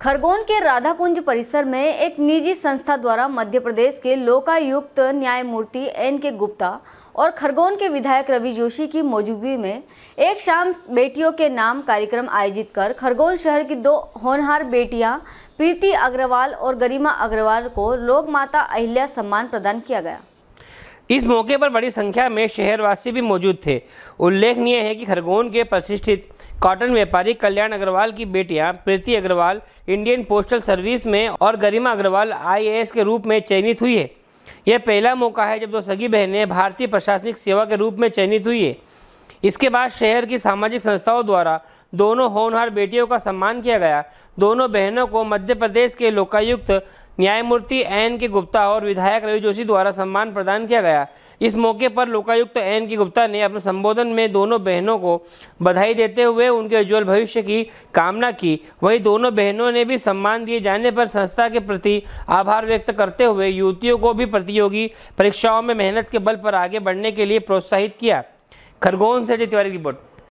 खरगोन के राधाकुंज परिसर में एक निजी संस्था द्वारा मध्य प्रदेश के लोकायुक्त न्यायमूर्ति एन के गुप्ता और खरगोन के विधायक रवि जोशी की मौजूदगी में एक शाम बेटियों के नाम कार्यक्रम आयोजित कर खरगोन शहर की दो होनहार बेटियां प्रीति अग्रवाल और गरिमा अग्रवाल को लोकमाता अहिल्या सम्मान प्रदान किया गया इस मौके पर बड़ी संख्या में शहरवासी भी मौजूद थे उल्लेखनीय है कि खरगोन के प्रतिष्ठित कॉटन व्यापारी कल्याण अग्रवाल की बेटियां Preeti Agarwal Indian postal service में और गरिमा अग्रवाल आईएएस के रूप में चयनित हुई है यह पहला मौका है जब दो सगी बहनें भारतीय प्रशासनिक सेवा के रूप में चयनित हुई है इसके बाद शहर की सामाजिक संस्थाओं द्वारा दोनों होनहार बेटियों का सम्मान किया गया दोनों बहनों को मध्य प्रदेश के लोकायुक्त न्यायमूर्ति एन के गुप्ता और विधायक रवि जोशी द्वारा सम्मान प्रदान किया गया इस मौके पर लोकायुक्त एन के गुप्ता ने अपने संबोधन में दोनों बहनों को बधाई देते हुए उनके उज्ज्वल भविष्य की कामना की वहीं दोनों बहनों ने भी सम्मान दिए जाने पर संस्था के प्रति आभार व्यक्त करते हुए युवतियों को भी प्रतियोगी परीक्षाओं में मेहनत के बल पर आगे बढ़ने के लिए प्रोत्साहित किया खरगोन से तिवारी रिपोर्ट